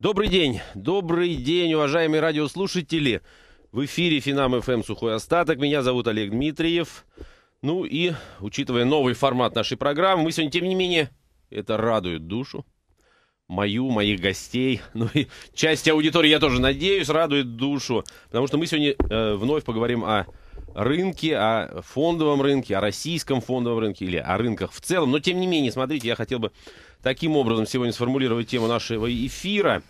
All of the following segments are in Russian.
Добрый день, добрый день, уважаемые радиослушатели. В эфире Финам ФМ «Сухой остаток». Меня зовут Олег Дмитриев. Ну и, учитывая новый формат нашей программы, мы сегодня, тем не менее, это радует душу. Мою, моих гостей, ну и часть аудитории, я тоже надеюсь, радует душу. Потому что мы сегодня э, вновь поговорим о рынке, о фондовом рынке, о российском фондовом рынке или о рынках в целом. Но, тем не менее, смотрите, я хотел бы таким образом сегодня сформулировать тему нашего эфира,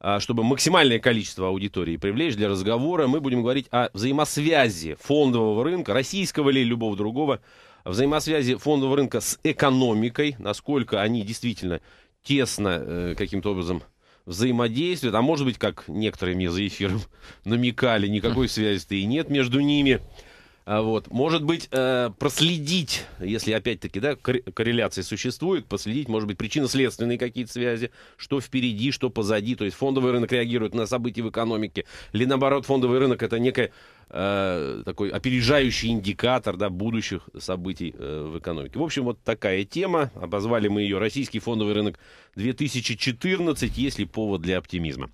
а, чтобы максимальное количество аудитории привлечь для разговора. Мы будем говорить о взаимосвязи фондового рынка, российского или любого другого, взаимосвязи фондового рынка с экономикой, насколько они действительно тесно э, каким-то образом взаимодействуют, а может быть, как некоторые мне за эфиром намекали, никакой связи-то и нет между ними. А вот. Может быть, э, проследить, если опять-таки да, корреляции существует, последить, может быть, причинно-следственные какие-то связи, что впереди, что позади. То есть фондовый рынок реагирует на события в экономике. Или наоборот, фондовый рынок это некая Э, такой опережающий индикатор да, будущих событий э, в экономике. В общем, вот такая тема. Обозвали мы ее «Российский фондовый рынок 2014. Есть ли повод для оптимизма?»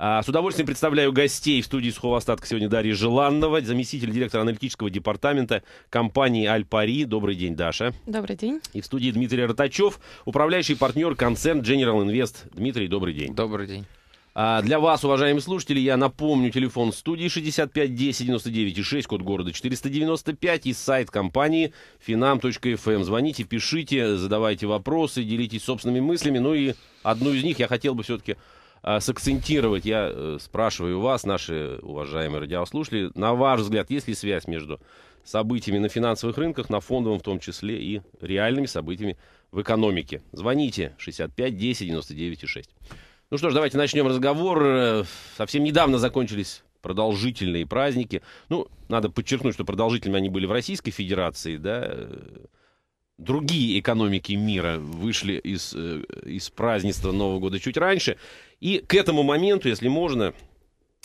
а, С удовольствием представляю гостей в студии «Сухого остатка» сегодня Дарья Желанного, заместитель директора аналитического департамента компании «Аль-Пари». Добрый день, Даша. Добрый день. И в студии Дмитрий Ротачев, управляющий партнер концерн General Invest. Дмитрий, добрый день. Добрый день. А, для вас, уважаемые слушатели, я напомню, телефон студии 65 10 99 и 6, код города 495 и сайт компании finam.fm. Эм. Звоните, пишите, задавайте вопросы, делитесь собственными мыслями. Ну и одну из них я хотел бы все-таки а, сакцентировать. Я э, спрашиваю вас, наши уважаемые радиослушатели, на ваш взгляд, есть ли связь между событиями на финансовых рынках, на фондовом в том числе и реальными событиями в экономике? Звоните 65 10 99 и 6. Ну что ж, давайте начнем разговор. Э, совсем недавно закончились продолжительные праздники. Ну, надо подчеркнуть, что продолжительными они были в Российской Федерации, да. Другие экономики мира вышли из, э, из празднества Нового года чуть раньше. И к этому моменту, если можно,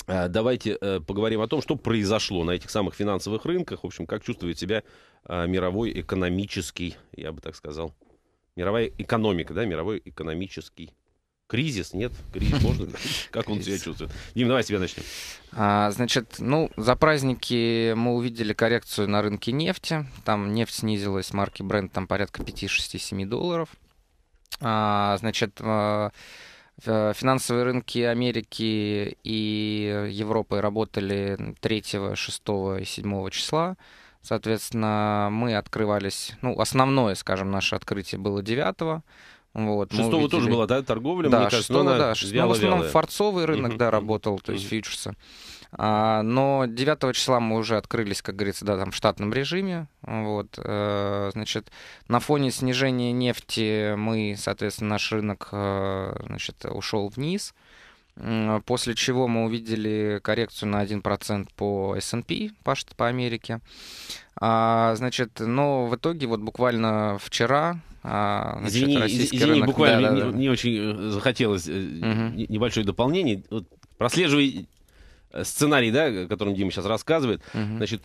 э, давайте поговорим о том, что произошло на этих самых финансовых рынках. В общем, как чувствует себя мировой экономический, я бы так сказал, мировая экономика, да, мировой экономический Кризис, нет? Кризис можно? Как он себя чувствует? Дим, давай себя начнем. А, значит, ну, за праздники мы увидели коррекцию на рынке нефти. Там нефть снизилась, марки бренд там порядка 5-6-7 долларов. А, значит, а, финансовые рынки Америки и Европы работали 3, 6 и 7 числа. Соответственно, мы открывались, ну, основное, скажем, наше открытие было 9 вот, ну, шестого видели... тоже была да, торговля, да, мне кажется, ну, шестого, но да, шестого, ну, в основном фарцовый рынок, да, работал, то есть uh фьючерсы. А, но 9 числа мы уже открылись, как говорится, да, там в штатном режиме. Вот, э, значит, на фоне снижения нефти мы, соответственно, наш рынок э, значит, ушел вниз. После чего мы увидели коррекцию на 1% по S&P, по, по Америке. А, значит, но в итоге вот буквально вчера а, значит, извини, извини рынок. буквально да, мне, да. мне очень э, захотелось угу. небольшое дополнение. Вот прослеживай э, сценарий, да, о котором Дима сейчас рассказывает, угу. значит,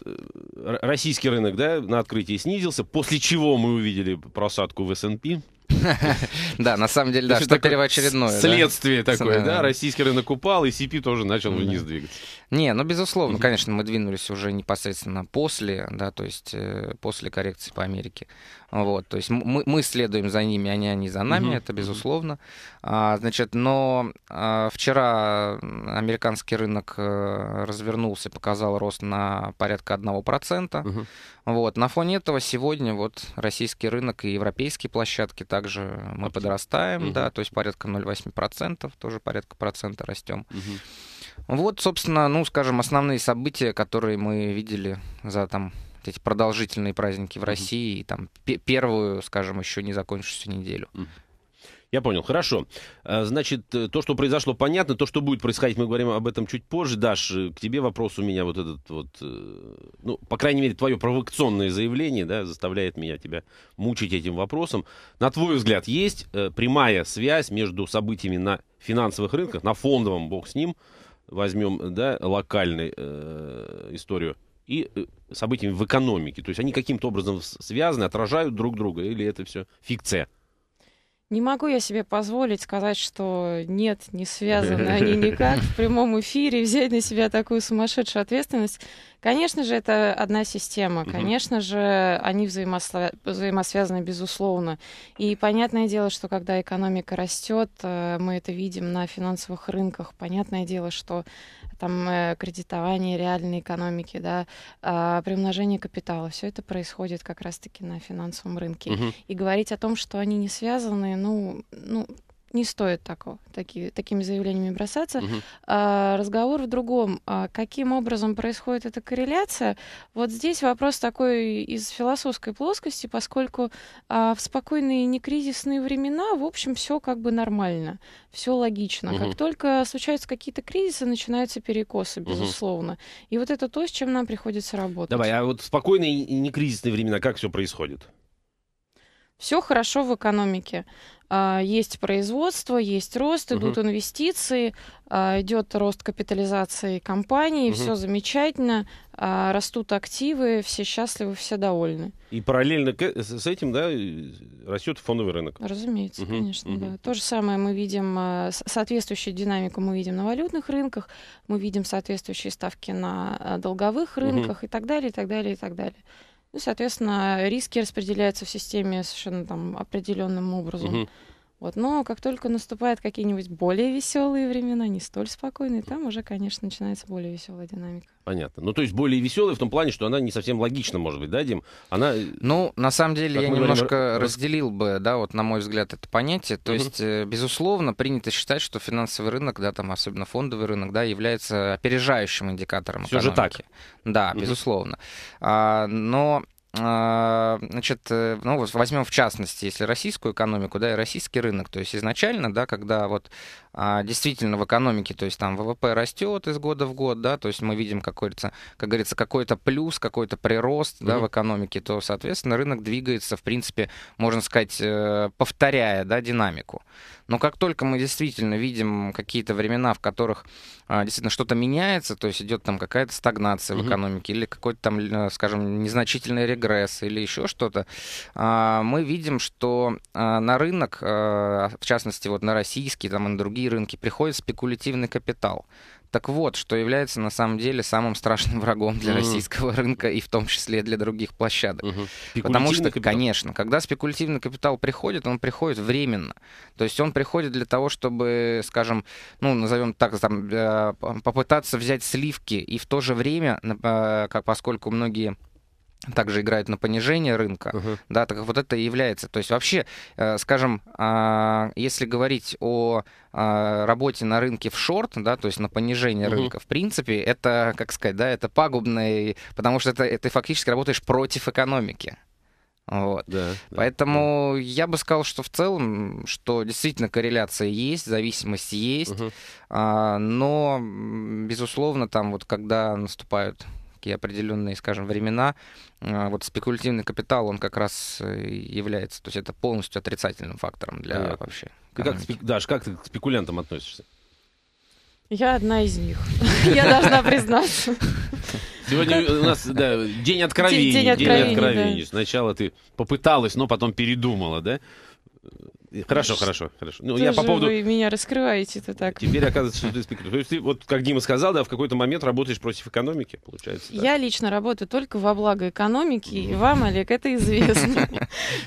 российский рынок, да, на открытии снизился, после чего мы увидели просадку в S&P. Да, на самом деле, да, что первоочередное. Следствие такое, да, российский рынок упал, и CP тоже начал вниз двигаться. Не, ну, безусловно, конечно, мы двинулись уже непосредственно после, да, то есть э, после коррекции по Америке. Вот, то есть мы, мы следуем за ними, они, а они за нами, это безусловно. А, значит, но а, вчера американский рынок э, развернулся, показал рост на порядка 1%. Угу. Вот. На фоне этого сегодня вот российский рынок и европейские площадки также э, мы okay. подрастаем, uh-huh. да, то есть порядка 0,8%, тоже порядка процента растем. Uh-huh. Вот, собственно, ну, скажем, основные события, которые мы видели за там эти продолжительные праздники в России uh-huh. и там первую, скажем, еще не закончившуюся неделю. Uh-huh. Я понял, хорошо. А, значит, э, то, что произошло, понятно. То, что будет происходить, мы говорим об этом чуть позже. Даш, э, к тебе вопрос у меня вот этот вот... Э, ну, по крайней мере, твое провокационное заявление, да, заставляет меня тебя мучить этим вопросом. На твой взгляд, есть прямая связь между событиями на финансовых рынках, на фондовом, бог с ним, возьмем, да, локальную э, историю, и событиями в экономике? То есть они каким-то образом связаны, отражают друг друга, или это все фикция? Не могу я себе позволить сказать, что нет, не связаны они никак в прямом эфире, взять на себя такую сумасшедшую ответственность. Конечно же, это одна система. Угу. Конечно же, они взаимосло... взаимосвязаны, безусловно. И понятное дело, что когда экономика растет, э, мы это видим на финансовых рынках. Понятное дело, что там э, кредитование реальной экономики, да, а, приумножение капитала, все это происходит как раз-таки на финансовом рынке. Угу. И говорить о том, что они не связаны, ну, ну не стоит такого, таки, такими заявлениями бросаться. Угу. А, разговор в другом. А каким образом происходит эта корреляция? Вот здесь вопрос такой из философской плоскости, поскольку а, в спокойные некризисные времена, в общем, все как бы нормально, все логично. Угу. Как только случаются какие-то кризисы, начинаются перекосы, безусловно. Угу. И вот это то, с чем нам приходится работать. Давай, а вот спокойные и некризисные времена как все происходит? Все хорошо в экономике. А, есть производство, есть рост, идут угу. инвестиции, а, идет рост капитализации компании, угу. все замечательно, а, растут активы, все счастливы, все довольны. И параллельно с этим, да, растет фондовый рынок. Разумеется, угу. конечно, угу. да. То же самое мы видим, соответствующую динамику мы видим на валютных рынках, мы видим соответствующие ставки на долговых рынках угу. и так далее, и так далее, и так далее. Ну, соответственно, риски распределяются в системе совершенно там определенным образом. Угу. Вот. Но как только наступают какие-нибудь более веселые времена, не столь спокойные, там уже, конечно, начинается более веселая динамика. Понятно. Ну, то есть более веселая в том плане, что она не совсем логична, может быть, да, Дим? Она... Э, ну, на самом деле, как я немножко говорим... разделил бы, да, вот на мой взгляд, это понятие. То uh-huh. есть, э, безусловно, принято считать, что финансовый рынок, да, там, особенно фондовый рынок, да, является опережающим индикатором Все экономики. же так. Да, uh-huh. безусловно. А, но а, значит, э, ну вот возьмем в частности, если российскую экономику, да, и российский рынок, то есть изначально, да, когда вот а, действительно в экономике, то есть там ВВП растет из года в год, да, то есть мы видим какой-то, как говорится, какой-то плюс, какой-то прирост, mm-hmm. да, в экономике, то, соответственно, рынок двигается, в принципе, можно сказать, э, повторяя, да, динамику. Но как только мы действительно видим какие-то времена, в которых а, действительно что-то меняется, то есть идет там какая-то стагнация mm-hmm. в экономике или какой-то там, э, скажем, незначительный регресс или еще что-то, а, мы видим, что на рынок, в частности, вот на российский, там, и на другие другие рынки, приходит спекулятивный капитал. Так вот, что является на самом деле самым страшным врагом для mm. российского рынка и в том числе для других площадок. Mm -hmm. Потому что, капитал. конечно, когда спекулятивный капитал приходит, он приходит временно. То есть он приходит для того, чтобы, скажем, ну, назовем так, там, э, попытаться взять сливки и в то же время, э, как поскольку многие также играют на понижение рынка, uh-huh. да, так вот это и является. То есть вообще, э, скажем, а, если говорить о а, работе на рынке в шорт, да, то есть на понижение uh-huh. рынка, в принципе, это, как сказать, да, это пагубное, потому что это, ты фактически работаешь против экономики. Вот. Да, Поэтому да. я бы сказал, что в целом, что действительно корреляция есть, зависимость есть, угу. а, но, безусловно, там вот когда наступают такие определенные, скажем, времена, а, вот спекулятивный капитал, он как раз э, является, то есть это полностью отрицательным фактором для Понятно. вообще. Ты как, Даш, как ты к спекулянтам относишься? Я одна из них. Я должна признаться. Сегодня у нас да, день откровений. День, день откровений. День откровений. Да. Сначала ты попыталась, но потом передумала, да? Э, хорошо, хорошо, хорошо. Ну, я по поводу... Вы меня раскрываете-то так. Теперь оказывается, что ты спикер. То есть ты, вот как Дима сказал, да, в какой-то момент работаешь против экономики, получается. Да? Я лично работаю только во благо экономики, и вам, Олег, это известно.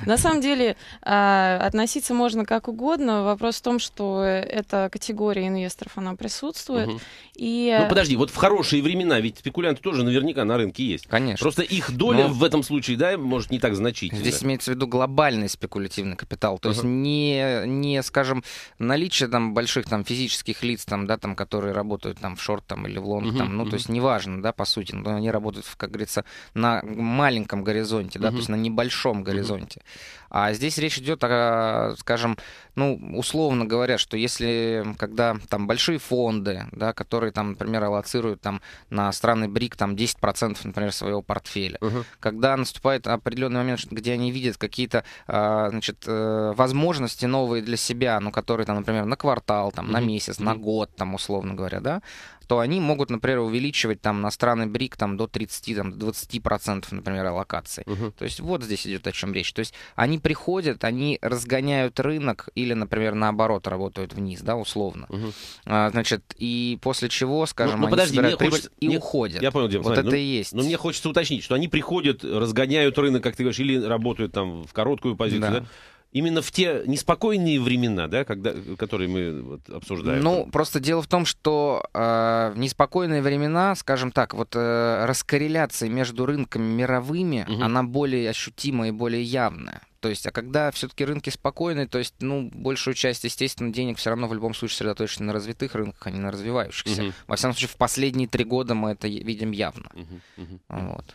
На самом деле, а, относиться можно как угодно. Вопрос в том, что э, эта категория инвесторов, она присутствует. И... Э, ну, подожди, вот в хорошие времена, ведь спекулянты тоже наверняка на рынке есть. Конечно. Просто их доля ну. в этом случае, да, может не так значительна. Здесь имеется в виду глобальный спекулятивный капитал, то есть не не, не, скажем, наличие там больших там физических лиц, там, да, там, которые работают там в шорт там или в лонг, uh-huh, там, ну, uh-huh. то есть неважно, да, по сути, но они работают, как говорится, на маленьком горизонте, да, uh-huh. то есть на небольшом горизонте. Uh-huh. А здесь речь идет о, скажем, ну, условно говоря, что если, когда там большие фонды, да, которые там, например, аллоцируют там на страны БРИК там 10%, например, своего портфеля, uh-huh. когда наступает определенный момент, где они видят какие-то, а, значит, э, возможности возможности новые для себя, ну, которые там, например, на квартал, там, mm-hmm. на месяц, mm-hmm. на год, там, условно говоря, да, то они могут, например, увеличивать там на страны БРИК там до 30, там, до процентов, например, аллокации. Угу. То есть вот здесь идет о чем речь. То есть они приходят, они разгоняют рынок или, например, наоборот работают вниз, да, условно. Угу. А, значит, и после чего, ну, скажем, ну, ну, подожди, собирают прибыль хочется... и мне... уходят. Я понял, Дима, Вот смотри, это ну, и есть. Но ну, мне хочется уточнить, что они приходят, разгоняют рынок, как ты говоришь, или работают там в короткую позицию, да? да? именно в те неспокойные времена, да, когда, которые мы вот обсуждаем? Ну, просто дело в том, что э, в неспокойные времена, скажем так, вот э, раскорреляция между рынками мировыми, угу. она более ощутима и более явная. То есть, а когда все-таки рынки спокойны, то есть, ну, большую часть, естественно, денег все равно в любом случае сосредоточено на развитых рынках, а не на развивающихся. Угу. Во всяком случае, в последние три года мы это видим явно. Угу, угу. Вот.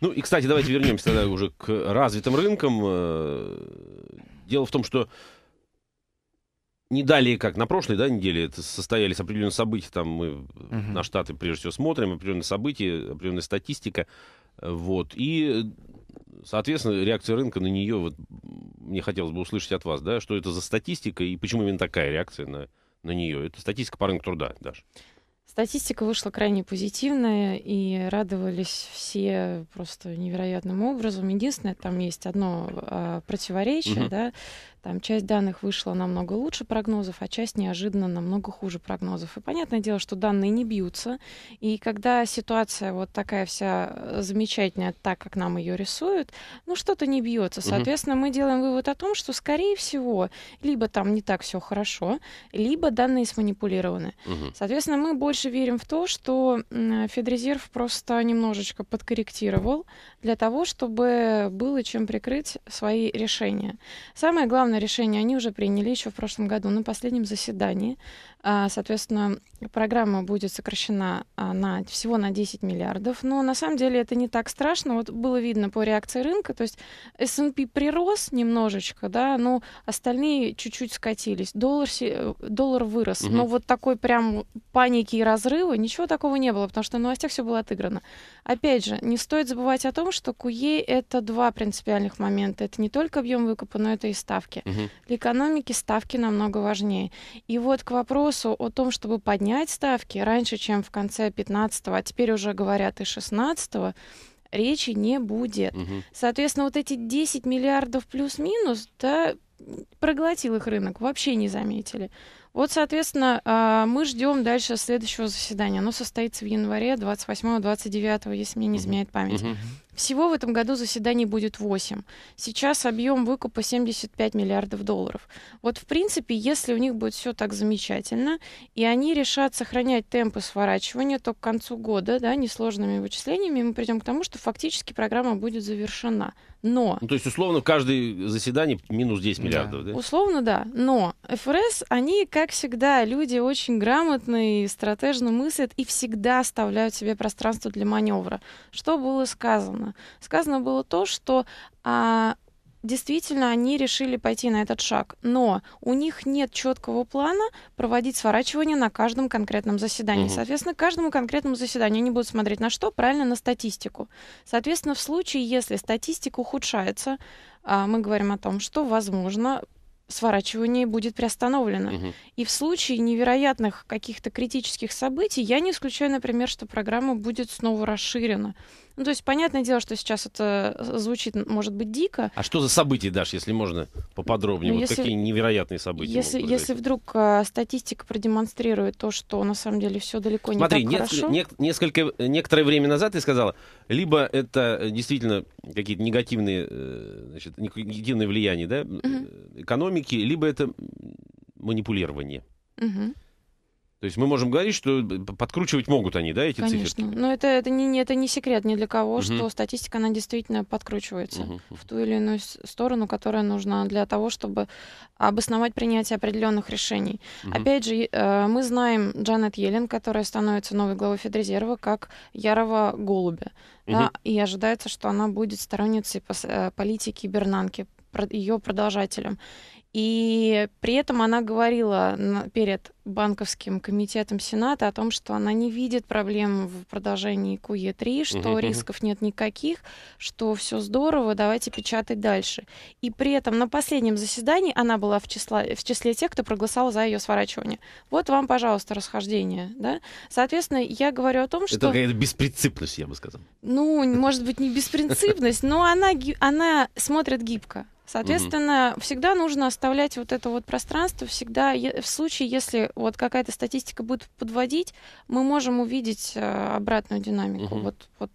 Ну и, кстати, давайте вернемся тогда уже к развитым рынкам. Э, дело в том, что не далее, как на прошлой да, неделе, это состоялись определенные события, там мы угу. на Штаты прежде всего смотрим, определенные события, определенная статистика, вот, и, соответственно, реакция рынка на нее, вот, мне хотелось бы услышать от вас, да, что это за статистика и почему именно такая реакция на, на нее, это статистика по рынку труда, даже. Статистика вышла крайне позитивная, и радовались все просто невероятным образом. Единственное, там есть одно э, противоречие, угу. да, там часть данных вышла намного лучше прогнозов, а часть неожиданно намного хуже прогнозов. И понятное дело, что данные не бьются. И когда ситуация вот такая вся э, замечательная, так как нам ее рисуют, ну что-то не бьется. Соответственно, мы делаем вывод о том, что, скорее всего, либо там не так все хорошо, либо данные сманипулированы. Соответственно, мы больше верим в то, что э, Федрезерв просто немножечко подкорректировал для того, чтобы было чем прикрыть свои решения. Самое главное главное решение они уже приняли еще в прошлом году на последнем заседании а, соответственно, программа будет сокращена а, на, всего на 10 миллиардов. Но на самом деле это не так страшно. Вот было видно по реакции рынка. То есть S&P прирос немножечко, да, но остальные чуть-чуть скатились. Доллар, э, доллар вырос. Угу. Но вот такой прям паники и разрыва, ничего такого не было, потому что в новостях все было отыграно. Опять же, не стоит забывать о том, что QE — это два принципиальных момента. Это не только объем выкупа, но это и ставки. Угу. Для экономики ставки намного важнее. И вот к вопросу вопросу о том, чтобы поднять ставки раньше, чем в конце 15-го, а теперь уже говорят и 16-го, речи не будет. Угу. Соответственно, вот эти 10 миллиардов плюс-минус, да, проглотил их рынок, вообще не заметили. Вот, соответственно, а, мы ждем дальше следующего заседания. Оно состоится в январе 28-29, если мне не изменяет память. Угу. Всего в этом году заседаний будет 8. Сейчас объем выкупа 75 миллиардов долларов. Вот в принципе, если у них будет все так замечательно, и они решат сохранять темпы сворачивания, то к концу года, да, несложными вычислениями мы придем к тому, что фактически программа будет завершена. Но... Ну, то есть, условно, каждое заседание минус 10 да. миллиардов, да? Условно, да. Но ФРС, они, как всегда, люди очень грамотные, стратежно мыслят и всегда оставляют себе пространство для маневра. Что было сказано? Сказано было то, что а, действительно они решили пойти на этот шаг, но у них нет четкого плана проводить сворачивание на каждом конкретном заседании. Угу. Соответственно, каждому конкретному заседанию они будут смотреть на что? Правильно, на статистику. Соответственно, в случае, если статистика ухудшается, а, мы говорим о том, что, возможно, сворачивание будет приостановлено. Угу. И в случае невероятных каких-то критических событий я не исключаю, например, что программа будет снова расширена. Ну, то есть, понятное дело, что сейчас это э, звучит, может быть, дико. А что за события, Даш, если можно поподробнее? Ну, вот если, какие невероятные события? Если, если вдруг э, статистика продемонстрирует то, что на самом деле все далеко не Смотри, так нет, хорошо. Смотри, не, несколько, э, некоторое время назад ты сказала, либо это э, действительно какие-то негативные, значит, негативные влияния да, угу. экономики, либо это манипулирование. Угу. То есть мы можем говорить, что э, подкручивать могут они, да, эти Конечно. циферки? Конечно. Но это, это, не, это не секрет ни для кого, угу. что статистика, она действительно подкручивается угу. в ту или иную сторону, которая нужна для того, чтобы обосновать принятие определенных решений. Угу. Опять же, э, мы знаем Джанет Йеллен, которая становится новой главой Федрезерва, как Ярова Голубя. Угу. Да, и ожидается, что она будет сторонницей э, политики Бернанки, ее продолжателем. И при этом она говорила перед банковским комитетом Сената о том, что она не видит проблем в продолжении QE3, что угу, uh -huh. рисков нет никаких, что все здорово, давайте печатать дальше. И при этом на последнем заседании она была в, числа, в числе тех, кто проголосовал за ее сворачивание. Вот вам, пожалуйста, расхождение. Да? Соответственно, я говорю о том, что... Это какая-то беспринципность, я бы сказал. Ну, может быть, не беспринципность, но она, она смотрит гибко. Соответственно, угу. всегда нужно оставлять вот это вот пространство, всегда в случае, если вот какая-то статистика будет подводить, мы можем увидеть э, обратную динамику. Угу. Вот, вот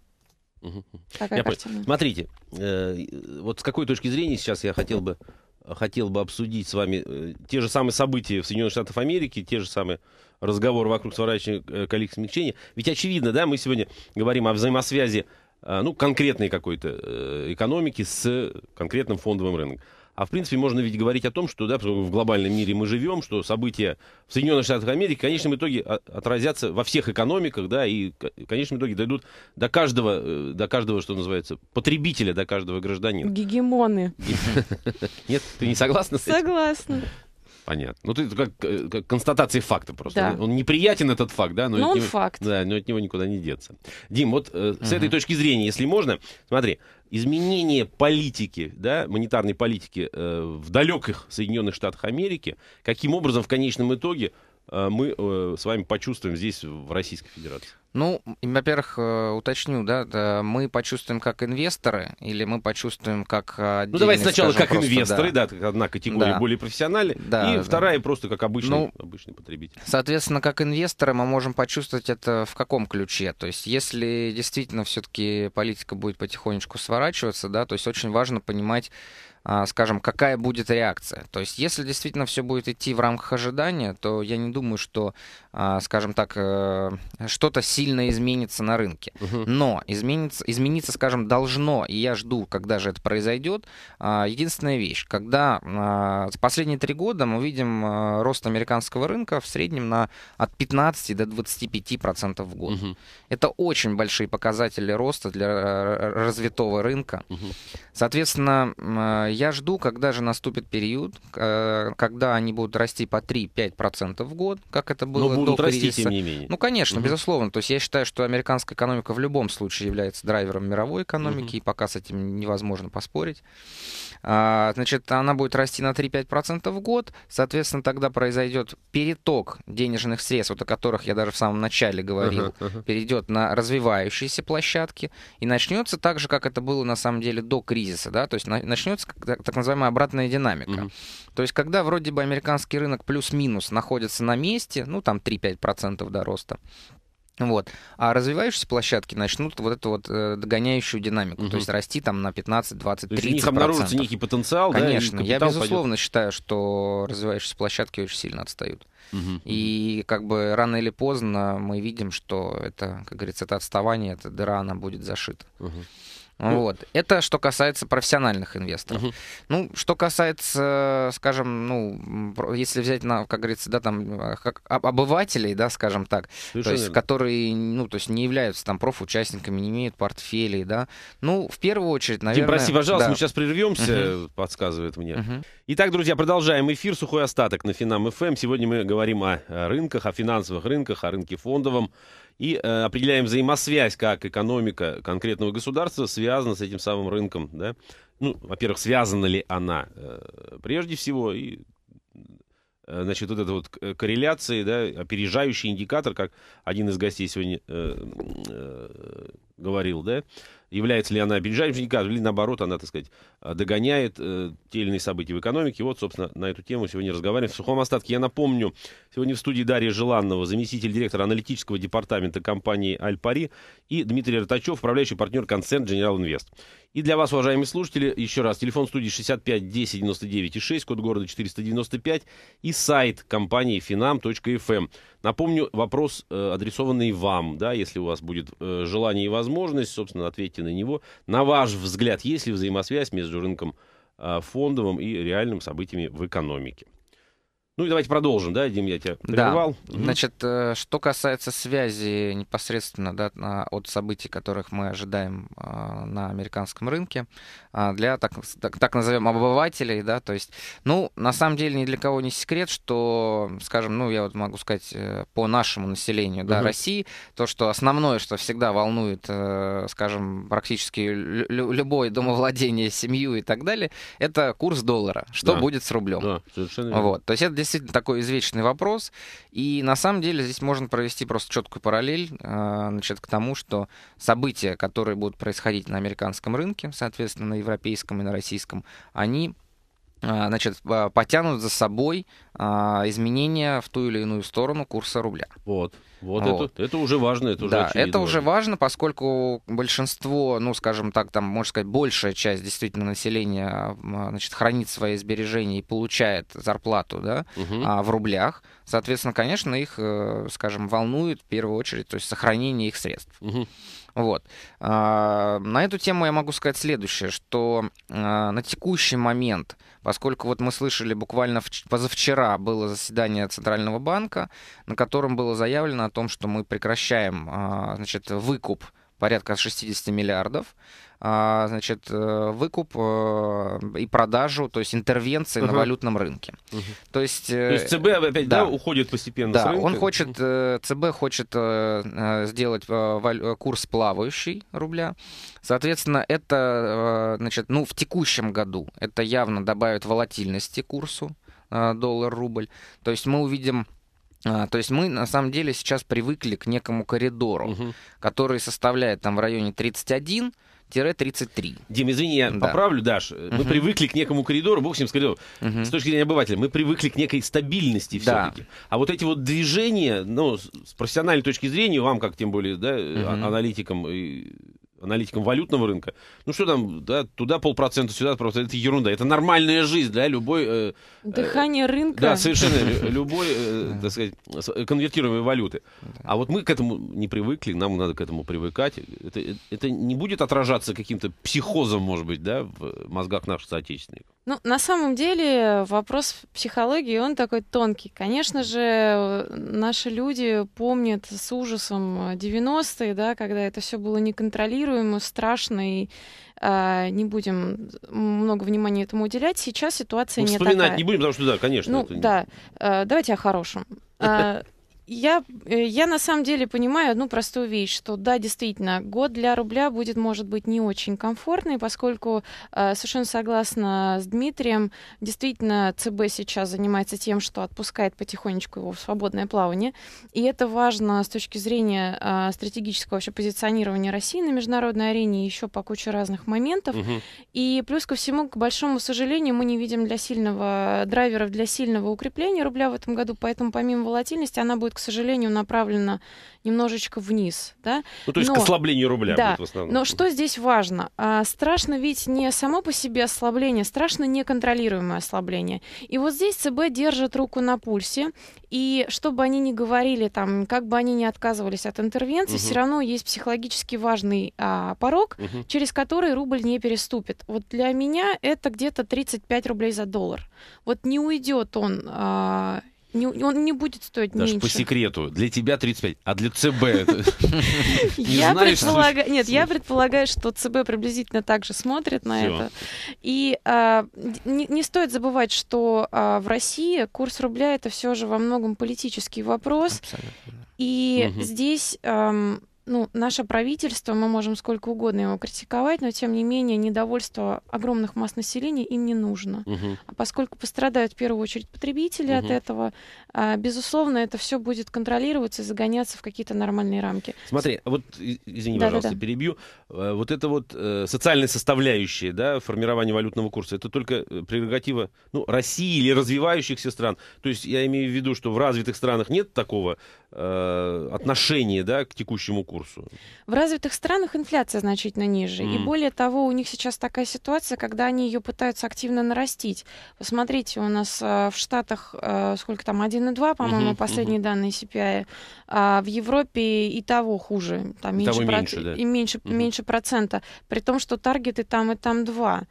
угу. такая я картина. Понял. Смотрите, э, вот с какой точки зрения сейчас я хотел бы хотел бы обсудить с вами э, те же самые события в Соединенных Штатах Америки, те же самые разговоры вокруг сворачивания э, коллег смягчения. Ведь очевидно, да, мы сегодня говорим о взаимосвязи Э, ну, конкретной какой-то э, экономики с конкретным фондовым рынком. А в принципе можно ведь говорить о том, что да, в глобальном мире мы живем, что события в Соединенных Штатах Америки в конечном итоге отразятся во всех экономиках, да, и в конечном итоге дойдут до каждого, э, до каждого, что называется, потребителя, до каждого гражданина. Гегемоны. Нет, ты не согласна с этим? Согласна. Понятно. Ну, ты как, э, как констатации факта просто. Да. Он неприятен, этот факт, да? Но, но ну, он него, факт. Да, но от него никуда не деться. Дим, вот э, с угу. этой точки зрения, если можно, смотри, изменение политики, да, монетарной политики э, в далеких Соединенных Штатах Америки, каким образом в конечном итоге Э, мы э, с вами почувствуем здесь, в Российской Федерации? Ну, во-первых, э, уточню, да, мы почувствуем как инвесторы или мы почувствуем как а, Ну, давайте сначала как просто, инвесторы, да. да, одна категория да. более профессиональная, да, и да. вторая просто как обычный, ну, обычный потребитель. Соответственно, как инвесторы мы можем почувствовать это в каком ключе? То есть, если действительно все-таки политика будет потихонечку сворачиваться, да, то есть очень важно понимать, а, скажем, какая будет реакция. То есть, если действительно все будет идти в рамках ожидания, то я не думаю, что, а, скажем так, э, что-то сильно изменится на рынке. Но изменится, измениться, скажем, должно, и я жду, когда же это произойдет. А, единственная вещь, когда последние три года мы видим рост американского рынка в среднем на от 15 до 25 процентов в год. Это очень большие показатели роста для э, развитого рынка. Соответственно, я жду, когда же наступит период, э, когда они будут расти по 3-5% в год, как это было Но ну, будут до кризиса. тем не менее. Ну, конечно, угу. безусловно. То есть я считаю, что американская экономика в любом случае является драйвером мировой экономики, угу. и пока с этим невозможно поспорить. А, значит, она будет расти на 3-5% в год, соответственно, тогда произойдет переток денежных средств, вот о которых я даже в самом начале говорил, uh-huh, uh-huh. перейдет на развивающиеся площадки, и начнется так же, как это было на самом деле до кризиса, да, то есть начнется так называемая обратная динамика. Угу. То есть, когда вроде бы американский рынок плюс-минус находится на месте, ну там 3-5% до роста, вот. А развивающиеся площадки начнут вот эту вот э, догоняющую динамику, угу. то есть расти там на 15, 20, 30 У них обнаружится некий потенциал, Конечно. Да, я безусловно пойдет. считаю, что развивающиеся площадки очень сильно отстают. И как бы рано или поздно мы видим, что это, как говорится, это отставание, эта дыра, она будет зашита. Угу вот. Это что касается профессиональных инвесторов. Угу. Ну, что касается, скажем, ну, если взять, на, как говорится, да, там, а, как обывателей, да, скажем так, то есть, которые, ну, то есть не являются там профучастниками, не имеют портфелей, да. Ну, в первую очередь, наверное... Дим, прости, пожалуйста, да. мы сейчас прервемся, угу. подсказывает мне. Угу. Итак, друзья, продолжаем эфир «Сухой остаток» на Финам-ФМ. Эм. Сегодня мы говорим о рынках, о финансовых рынках, о рынке фондовом и э, определяем взаимосвязь, как экономика конкретного государства связана с этим самым рынком. Да? Ну, во-первых, связана ли она э, прежде всего, и э, значит, вот это вот э, корреляции, да, опережающий индикатор, как один из гостей сегодня э, э, говорил, да, является ли она опережающей или наоборот, она, так сказать, э, догоняет э, те или иные события в экономике. вот, собственно, на эту тему сегодня разговариваем. В сухом остатке я напомню, сегодня в студии Дарья Желанного, заместитель директора аналитического департамента компании «Альпари» и Дмитрий Ротачев, управляющий партнер концерн «Генерал Инвест». И для вас, уважаемые слушатели, еще раз, телефон студии 65 10 99 и 6, код города 495 и сайт компании finam.fm. Эм. Напомню, вопрос, э, адресованный вам, да, если у вас будет э, желание и возможность, собственно, ответьте на него. На ваш взгляд, есть ли взаимосвязь между рынком э, фондовым и реальными событиями в экономике? Ну и давайте продолжим, да, Дим, я тебя прерывал. Да. Угу. Значит, э, что касается связи непосредственно да, от событий, которых мы ожидаем э, на американском рынке, э, для так, так, так назовем обывателей, да, то есть, ну, на самом деле ни для кого не секрет, что, скажем, ну, я вот могу сказать по нашему населению, да, угу. России, то, что основное, что всегда волнует, скажем, практически любое домовладение, семью и так далее, это курс доллара, что да. будет с рублем. Да, совершенно верно. Вот, то есть это действительно такой извечный вопрос. И на самом деле здесь можно провести просто четкую параллель а, значит, к тому, что события, которые будут происходить на американском рынке, соответственно, на европейском и на российском, они а, значит, а, потянут за собой изменения в ту или иную сторону курса рубля. Вот. Вот, вот. Это, это уже важно, это уже Да, очевидно. это уже важно, поскольку большинство, ну, скажем так, там, можно сказать, большая часть действительно населения а, значит, хранит свои сбережения и получает зарплату да, угу. а, в рублях. Соответственно, конечно, их, э, скажем, волнует в первую очередь, то есть сохранение их средств. Угу. Вот. А, на эту тему я могу сказать следующее, что а, на текущий момент поскольку вот мы слышали буквально позавчера было заседание Центрального банка, на котором было заявлено о том, что мы прекращаем а, значит, выкуп порядка 60 миллиардов. А, значит, э, выкуп э, и продажу, то есть интервенции uh-huh. на валютном рынке. Uh-huh. То, есть, то э, есть ЦБ опять да, да, уходит постепенно. Да, с рынка. он хочет, ЦБ хочет сделать курс плавающий рубля. Соответственно, это, значит, ну, в текущем году это явно добавит волатильности курсу доллар-рубль. То есть мы увидим а, то есть мы на самом деле сейчас привыкли к некому коридору, угу. который составляет там в районе 31. 33. Дим, извини, я да. поправлю, Даш. Мы угу. привыкли к некому коридору, бог с ним с коридором. Угу. С точки зрения обывателя, мы привыкли к некой стабильности да. все-таки. А вот эти вот движения, ну, с профессиональной точки зрения, вам как тем более, да, угу. аналитикам и аналитиком валютного рынка, ну что там, да, туда полпроцента, сюда просто это ерунда. Это нормальная жизнь, да, любой... Э, э Дыхание рынка. Да, совершенно э, любой, э, так сказать, э, конвертируемой валюты. А вот мы к этому не привыкли, нам надо к этому привыкать. это не будет отражаться каким-то психозом, может быть, да, в мозгах наших соотечественников? Ну, на самом деле вопрос психологии, он такой тонкий. Конечно же, наши люди помнят с ужасом 90-е, да, когда это все было неконтролируемо, страшно, и э, не будем много внимания этому уделять. Сейчас ситуация ну, не такая. Вспоминать не будем, потому что, да, конечно. Ну, это... да. Э, давайте о хорошем. А, я, э, я на самом деле понимаю одну простую вещь, что да, действительно, год для рубля будет, может быть, не очень комфортный, поскольку э, совершенно согласна с Дмитрием, действительно, ЦБ сейчас занимается тем, что отпускает потихонечку его в свободное плавание, и это важно с точки зрения а, стратегического вообще позиционирования России на международной арене еще по куче разных моментов, угу. и плюс ко всему, к большому сожалению, мы не видим для сильного э, драйверов для сильного укрепления рубля в этом году, поэтому помимо волатильности она будет к сожалению, направлено немножечко вниз. Да? Ну, то есть но, к ослаблению рубля да, будет в основном. Но что здесь важно? А, страшно ведь не само по себе ослабление, страшно неконтролируемое ослабление. И вот здесь ЦБ держит руку на пульсе, и что бы они ни говорили, там, как бы они ни отказывались от интервенции, угу. все равно есть психологически важный а, порог, угу. через который рубль не переступит. Вот для меня это где-то 35 рублей за доллар. Вот не уйдет он... А, не, он не будет стоить Даже меньше. по секрету, для тебя 35, а для ЦБ Я предполагаю, нет, я предполагаю, что ЦБ приблизительно так же смотрит на это. И а, не стоит забывать, что а, в России курс рубля это все же во многом политический вопрос. И здесь ну, наше правительство, мы можем сколько угодно его критиковать, но тем не менее недовольство огромных масс населения им не нужно. Угу. А поскольку пострадают в первую очередь потребители угу. от этого, а, безусловно, это все будет контролироваться и загоняться в какие-то нормальные рамки. Смотри, вот, извини, да, пожалуйста, да, да. перебью. Э, вот это вот э, социальная составляющая, да, формирование валютного курса, это только э, прерогатива ну, России или развивающихся стран. То есть я имею в виду, что в развитых странах нет такого Э, отношении да, к текущему курсу? В развитых странах инфляция значительно ниже. Mm. И более того, у них сейчас такая ситуация, когда они ее пытаются активно нарастить. Посмотрите, у нас э, в Штатах э, сколько там, 1,2, по-моему, mm-hmm, последние mm-hmm. данные CPI. А в Европе и того хуже. Там и меньше, того меньше, про... да. и меньше, mm-hmm. меньше процента. При том, что таргеты там и там 2.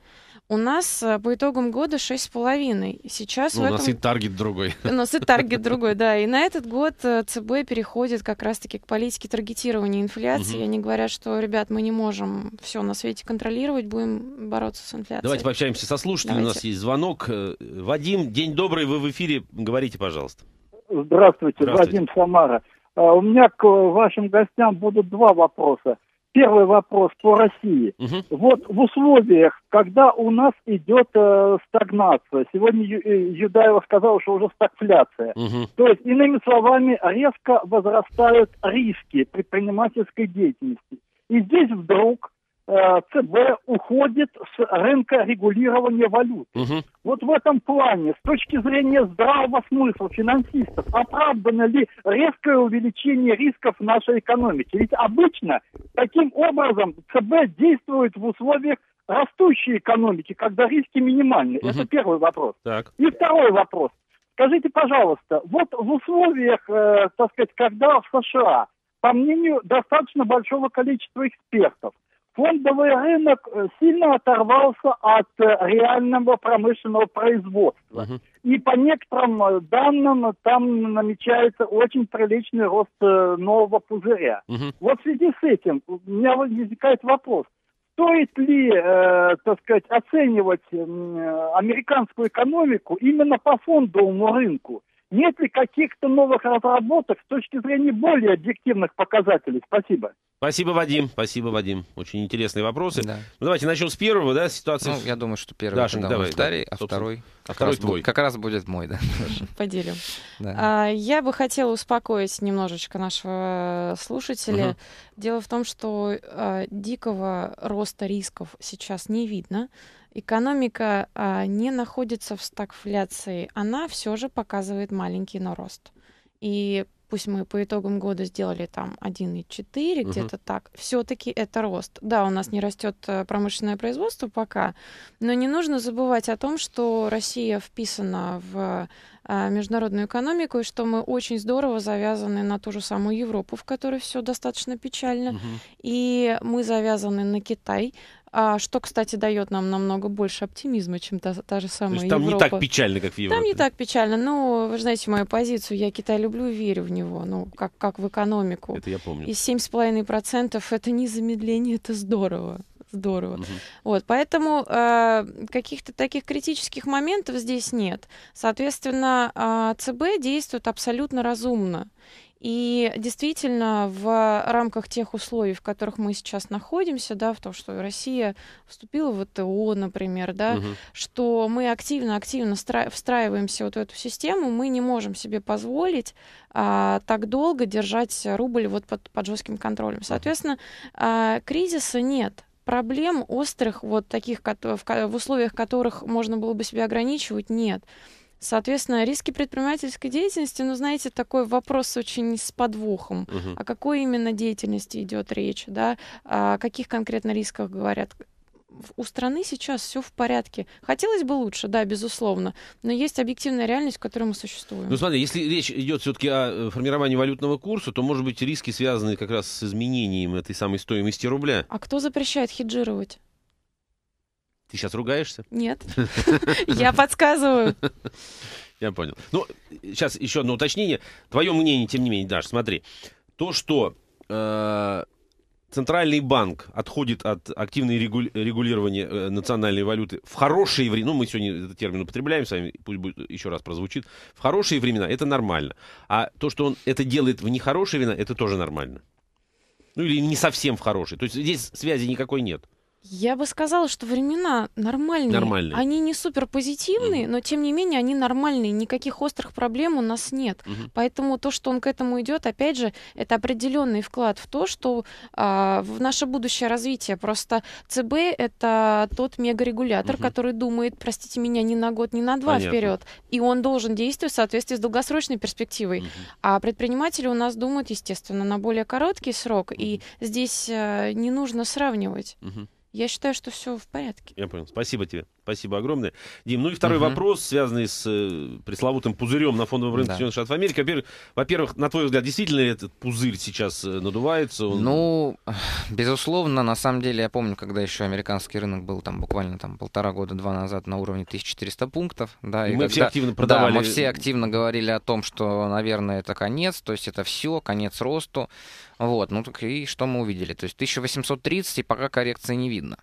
У нас э, по итогам года 6,5. Сейчас ну, у этом... нас и таргет другой. У нас и таргет другой, да. И на этот год э, ЦБ переходит как раз-таки к политике таргетирования инфляции. Угу. Они говорят, что, ребят, мы не можем все на свете контролировать, будем бороться с инфляцией. Давайте пообщаемся со слушателями. Давайте. У нас есть звонок. Э, Вадим, день добрый, вы в эфире. Говорите, пожалуйста. Здравствуйте, Здравствуйте. Вадим Самара. А, у меня к вашим гостям будут два вопроса первый вопрос по России. Угу. Вот в условиях, когда у нас идет э, стагнация, сегодня Ю, э, Юдаева сказал, что уже стагфляция. Угу. То есть, иными словами, резко возрастают риски предпринимательской деятельности. И здесь вдруг Э, ЦБ уходит с рынка регулирования валют. Угу. Вот в этом плане, с точки зрения здравого смысла финансистов, оправдано ли резкое увеличение рисков нашей экономики? Ведь обычно таким образом ЦБ действует в условиях растущей экономики, когда риски минимальны. Угу. Это первый вопрос. Так. И второй вопрос. Скажите, пожалуйста, вот в условиях, э, так сказать, когда в США, по мнению достаточно большого количества экспертов, фондовый рынок сильно оторвался от реального промышленного производства. Угу. И по некоторым э, данным там намечается очень приличный рост э, нового пузыря. Угу. Вот в связи с этим у меня возникает вопрос. Стоит ли, э, так сказать, оценивать э, американскую экономику именно по фондовому рынку? Нет ли каких-то новых разработок с точки зрения более объективных показателей? Спасибо. Спасибо, Вадим. Спасибо, Вадим. Очень интересные вопросы. Да. Ну, давайте начнем с первого, да, ситуации. Ну, я думаю, что первый Дашенька, давай, старый, да, а второй. А второй твой. как раз будет мой, да. Поделим. Да. А, я бы хотела успокоить немножечко нашего слушателя. Угу. Дело в том, что а, дикого роста рисков сейчас не видно экономика а, не находится в стагфляции, она все же показывает маленький нарост. И пусть мы по итогам года сделали там 1,4, угу. где-то так, все-таки это рост. Да, у нас не растет э, промышленное производство пока, но не нужно забывать о том, что Россия вписана в а, международную экономику, и что мы очень здорово завязаны на ту же самую Европу, в которой все достаточно печально, угу. и мы завязаны на Китай, а что, кстати, дает нам намного больше оптимизма, чем та, та же самая То есть там Европа. не так печально, как в Европе. Там не так печально. Ну, вы знаете мою позицию. Я Китай люблю и верю в него. Ну, как, как в экономику. Это я помню. И 7,5% это не замедление, это здорово. Здорово. Угу. Вот, поэтому э, каких-то таких критических моментов здесь нет. Соответственно, э, ЦБ действует абсолютно разумно. И действительно, в рамках тех условий, в которых мы сейчас находимся, да, в том, что Россия вступила в ТО, например, да, угу. что мы активно-активно встраиваемся вот в эту систему, мы не можем себе позволить а, так долго держать рубль вот под, под жестким контролем. Соответственно, а, кризиса нет проблем острых, вот таких, в условиях которых можно было бы себя ограничивать, нет. Соответственно, риски предпринимательской деятельности, ну, знаете, такой вопрос очень с подвохом. Угу. О какой именно деятельности идет речь, да, а о каких конкретно рисках говорят, у страны сейчас все в порядке. Хотелось бы лучше, да, безусловно, но есть объективная реальность, в которой мы существуем. Ну, смотри, если речь идет все-таки о э, формировании валютного курса, то, может быть, риски связаны как раз с изменением этой самой стоимости рубля. А кто запрещает хеджировать? Ты сейчас ругаешься? Нет. Я подсказываю. Я понял. Ну, сейчас еще одно уточнение. Твое мнение, тем не менее, Даш, смотри. То, что э, Центральный банк отходит от активного регулирования э, национальной валюты в хорошие времена, ну мы сегодня этот термин употребляем с вами, пусть будет, еще раз прозвучит, в хорошие времена это нормально. А то, что он это делает в нехорошие времена, это тоже нормально. Ну или не совсем в хорошие. То есть здесь связи никакой нет. Я бы сказала, что времена нормальные. Нормальные. Они не супер позитивные, mm-hmm. но тем не менее они нормальные. Никаких острых проблем у нас нет. Mm-hmm. Поэтому то, что он к этому идет, опять же, это определенный вклад в то, что а, в наше будущее развитие. Просто ЦБ это тот мегарегулятор, mm-hmm. который думает, простите меня, не на год, не на два Понятно. вперед. И он должен действовать в соответствии с долгосрочной перспективой. Mm-hmm. А предприниматели у нас думают, естественно, на более короткий срок. Mm-hmm. И здесь а, не нужно сравнивать. Mm-hmm. Я считаю, что все в порядке. Я понял. Спасибо тебе. Спасибо огромное. Дим, ну и второй угу. вопрос, связанный с э, пресловутым пузырем на фондовом рынке да. Соединенных Штатов Америки. Во-первых, во-первых, на твой взгляд, действительно ли этот пузырь сейчас э, надувается? Он... Ну, безусловно, на самом деле, я помню, когда еще американский рынок был там буквально там полтора года-два назад на уровне 1400 пунктов. Да, и мы когда... все активно продавали. Да, мы все активно говорили о том, что, наверное, это конец, то есть это все, конец росту. Вот, ну так и что мы увидели? То есть 1830, и пока коррекции не видно.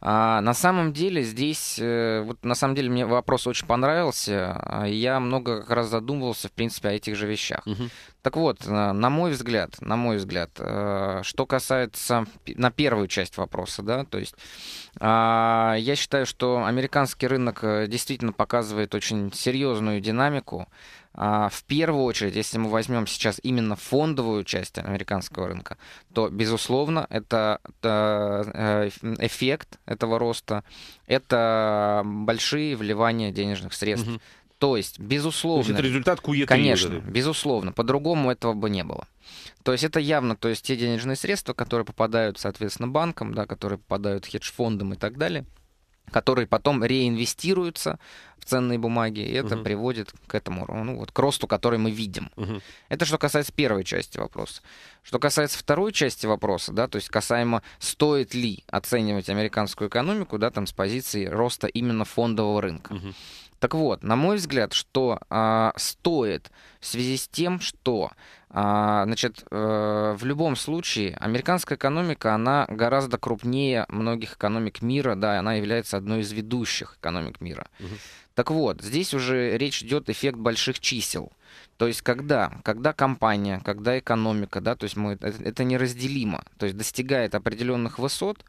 А, на самом деле здесь здесь, э, вот на самом деле мне вопрос очень понравился. А, я много как раз задумывался, в принципе, о этих же вещах. Угу. Так вот, на мой взгляд, на мой взгляд, э, что касается на первую часть вопроса, да, то есть а, я считаю, что американский рынок э, действительно показывает очень серьезную динамику. А, в первую очередь, если мы возьмем сейчас именно фондовую часть американского рынка, то, безусловно, это, э, э, эффект этого роста, это большие вливания денежных средств. Угу. То есть, безусловно... То есть это результат QE3? Конечно, безусловно. По-другому этого бы не было. То есть это явно, то есть те денежные средства, которые попадают, соответственно, банкам, да, которые попадают хедж-фондам и так далее, которые потом реинвестируются в ценные бумаги, и это угу. приводит к этому, ну, вот, к росту, который мы видим. Угу. Это что касается первой части вопроса. Что касается второй части вопроса, да, то есть касаемо, стоит ли оценивать американскую экономику, да, там, с позиции роста именно фондового рынка. Угу. Так вот, на мой взгляд, что а, стоит в связи с тем, что а, значит, э, в любом случае, американская экономика, она гораздо крупнее многих экономик мира, да, она является одной из ведущих экономик мира. Угу. Так вот, здесь уже речь идет эффект больших чисел. То есть когда, когда компания, когда экономика, да, то есть мы, это, это неразделимо, то есть достигает определенных высот,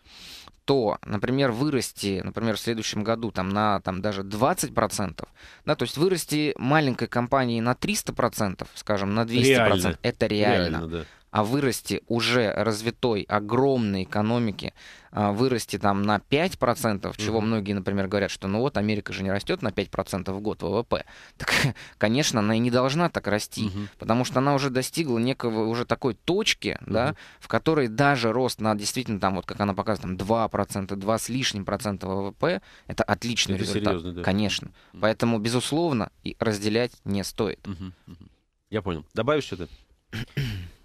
то, например, вырасти, например, в следующем году там, на там, даже 20%, да, то есть вырасти маленькой компании на 300%, скажем, на 200%, реально. это реально. реально да а выросте уже развитой огромной экономики, вырасти там на 5%, чего mm многие, например, говорят, что ну вот Америка же не растет на 5% в год ВВП. Так, конечно, она и не должна так расти, mm потому что она уже достигла некого уже такой точки, mm да, в которой даже рост на действительно там, вот как она показывает, там 2%, 2 с лишним процента ВВП, это отличный это результат. Серьезно, да. Конечно. mm Поэтому, безусловно, и разделять не стоит. Mm-hmm. Я понял. Добавишь что-то?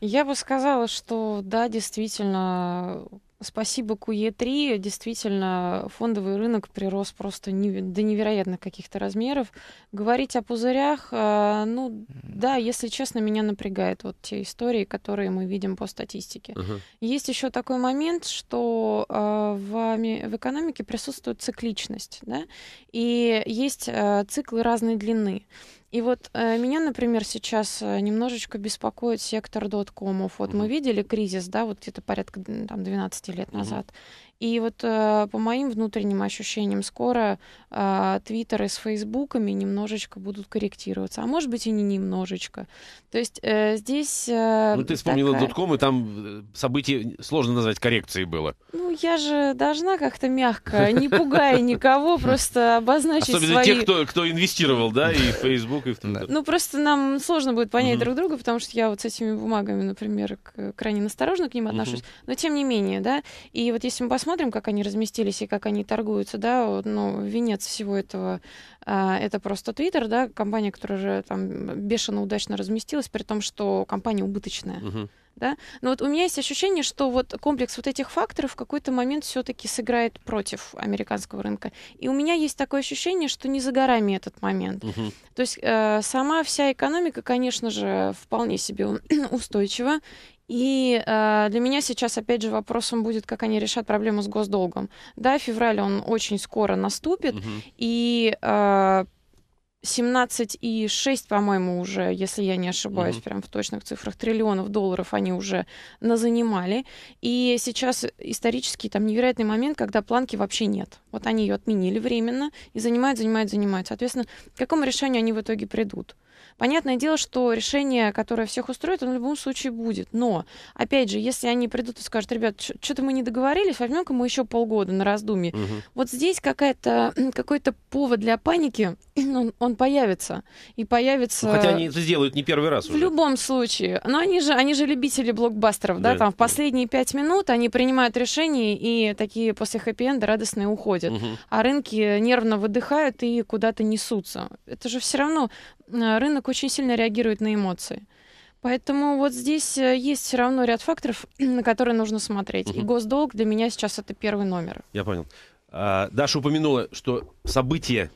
Я бы сказала, что да, действительно, спасибо QE3, действительно, фондовый рынок прирос просто неверо- до невероятных каких-то размеров. Говорить о пузырях, э, ну да, если честно, меня напрягает вот те истории, которые мы видим по статистике. Uh-huh. Есть еще такой момент, что э, в, в экономике присутствует цикличность, да, и есть э, циклы разной длины. И вот э, меня, например, сейчас э, немножечко беспокоит сектор доткомов. Вот mm-hmm. мы видели кризис, да, вот где-то порядка там 12 лет mm-hmm. назад. И вот э, по моим внутренним ощущениям, скоро а, твиттеры с фейсбуками немножечко будут корректироваться. А может быть и не немножечко. То есть э, здесь... Э, ну, ты вспомнила такая... и там событие сложно назвать коррекцией было. Ну, я же должна как-то мягко, не пугая никого, просто обозначить Особенно свои... тех, кто, кто инвестировал, да, и в Facebook, и в Twitter. Ну, просто нам сложно будет понять друг друга, потому что я вот с этими бумагами, например, крайне насторожно к ним отношусь. Но тем не менее, да, и вот если мы посмотрим посмотрим, как они разместились и как они торгуются, да, ну, венец всего этого, э, это просто Твиттер, да, компания, которая же там бешено удачно разместилась, при том, что компания убыточная. Uh-huh. Да? Но вот у меня есть ощущение, что вот комплекс вот этих факторов в какой-то момент все-таки сыграет против американского рынка. И у меня есть такое ощущение, что не за горами этот момент. Угу. То есть э, сама вся экономика, конечно же, вполне себе устойчива. И э, для меня сейчас, опять же, вопросом будет, как они решат проблему с госдолгом. Да, февраль он очень скоро наступит, угу. и э, 17,6, по-моему, уже, если я не ошибаюсь, mm-hmm. прям в точных цифрах, триллионов долларов они уже назанимали. И сейчас исторический там невероятный момент, когда планки вообще нет. Вот они ее отменили временно и занимают, занимают, занимают. Соответственно, к какому решению они в итоге придут? Понятное дело, что решение, которое всех устроит, оно в любом случае будет. Но, опять же, если они придут и скажут, ребят, что-то мы не договорились, возьмем-ка мы еще полгода на раздумье. Угу. Вот здесь какая-то, какой-то повод для паники, он, он появится. И появится... Ну, хотя они это сделают не первый раз уже. В любом случае. Но они же, они же любители блокбастеров, да, да там в последние пять минут они принимают решение и такие после хэппи-энда радостные уходят. Угу. А рынки нервно выдыхают и куда-то несутся. Это же все равно э, рынок очень сильно реагирует на эмоции. Поэтому вот здесь э, есть все равно ряд факторов, на которые нужно смотреть. Угу. И госдолг для меня сейчас это первый номер. Я понял. А, Даша упомянула, что события,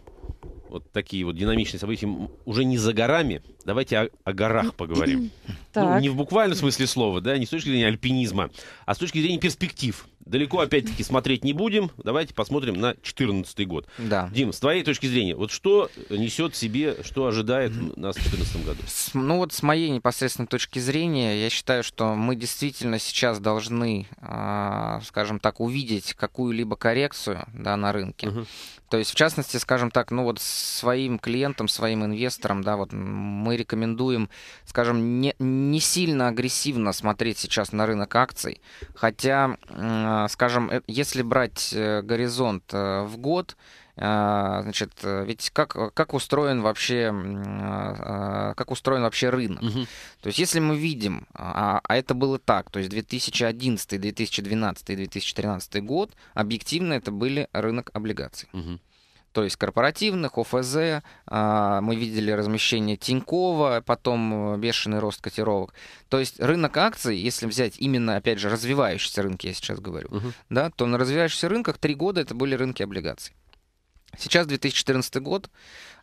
вот такие вот динамичные события, уже не за горами. Давайте о, о горах поговорим. Ну, не в буквальном смысле слова, да, не с точки зрения альпинизма, а с точки зрения перспектив далеко опять-таки смотреть не будем. Давайте посмотрим на 2014 год. Да. Дим, с твоей точки зрения, вот что несет в себе, что ожидает нас в 2014 году? С, ну вот с моей непосредственной точки зрения, я считаю, что мы действительно сейчас должны, э, скажем так, увидеть какую-либо коррекцию да, на рынке. Угу. То есть, в частности, скажем так, ну вот своим клиентам, своим инвесторам, да, вот мы рекомендуем, скажем, не, не сильно агрессивно смотреть сейчас на рынок акций, хотя э, а, скажем, э, если брать э, горизонт э, в год, а, значит, ведь как, как устроен вообще а, как устроен вообще рынок. Угу. То есть, если мы видим, а, а это было так, то есть 2011, 2012, 2013 год, объективно это были рынок облигаций. Угу то есть корпоративных, ОФЗ, а, мы видели размещение Тинькова, потом э, бешеный рост котировок. То есть рынок акций, если взять именно, опять же, развивающиеся рынки, я сейчас говорю, угу. да, то на развивающихся рынках три года это были рынки облигаций. Сейчас 2014 год,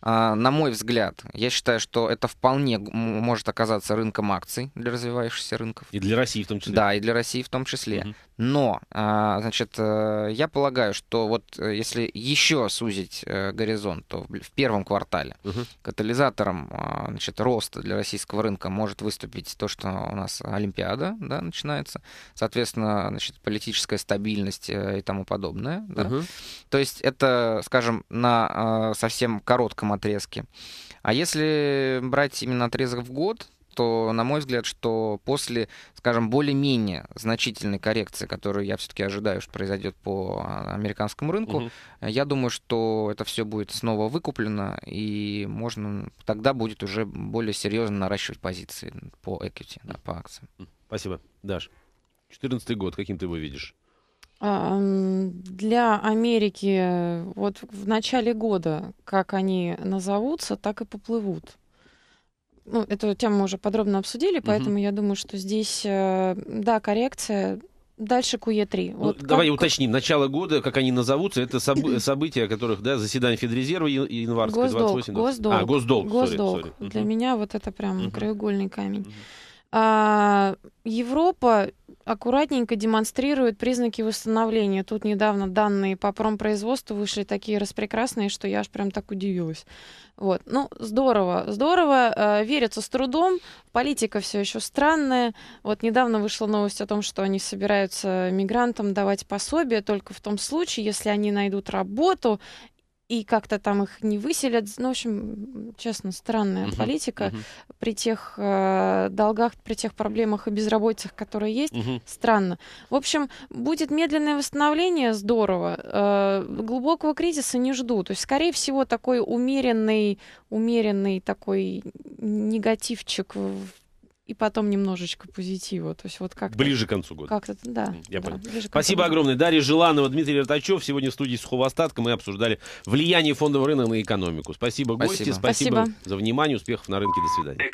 а, на мой взгляд, я считаю, что это вполне может оказаться рынком акций для развивающихся рынков. И для России в том числе. Да, и для России в том числе. Угу. Но, а, значит, э, я полагаю, что вот э, если еще сузить э, горизонт, то в первом квартале угу. катализатором а, значит, роста для российского рынка может выступить то, что у нас Олимпиада да, начинается, соответственно, значит, политическая стабильность и тому подобное. Да? Угу. То есть это, скажем, на а, совсем коротком отрезке. А если брать именно отрезок в год, то, на мой взгляд, что после, скажем, более-менее значительной коррекции, которую я все-таки ожидаю, что произойдет по а, американскому рынку, угу. я думаю, что это все будет снова выкуплено, и можно тогда будет уже более серьезно наращивать позиции по equity, да, по акциям. Спасибо. Даш, 2014 год, каким ты его видишь? А, для Америки э, вот в начале года, как они назовутся, так и поплывут ну, эту тему мы уже подробно обсудили, поэтому угу. я думаю, что здесь, э, да, коррекция. Дальше КУЕ-3. E ну, вот давай как... уточним. Начало года, как они назовутся, это соб... события, о которых, да, заседание Федрезерва январское, 28 госдолг. А, госдолг. Госдолг. Sorry, sorry. Для угу. меня вот это прям угу. краеугольный камень. Угу. А, Европа аккуратненько демонстрирует признаки восстановления. Тут недавно данные по промпроизводству вышли такие распрекрасные, что я аж прям так удивилась. Вот. Ну, здорово, здорово. Э, верится с трудом. Политика все еще странная. Вот недавно вышла новость о том, что они собираются мигрантам давать пособие только в том случае, если они найдут работу и как-то там их не выселят. Ну, в общем, честно, странная uh-huh. политика. Uh-huh. При тех э, долгах, при тех проблемах и безработицах, которые есть, uh-huh. странно. В общем, будет медленное восстановление, здорово. Э, глубокого кризиса не жду. То есть, скорее всего, такой умеренный, умеренный такой негативчик в и потом немножечко позитива. То есть вот как ближе к концу года. Как-то, да. Я да, понял. Спасибо огромное. Дарья Желанова, Дмитрий Ртачев. Сегодня в студии Сухого остатка мы обсуждали влияние фондового рынка на экономику. Спасибо, спасибо. гости. Спасибо, спасибо за внимание. Успехов на рынке. До свидания.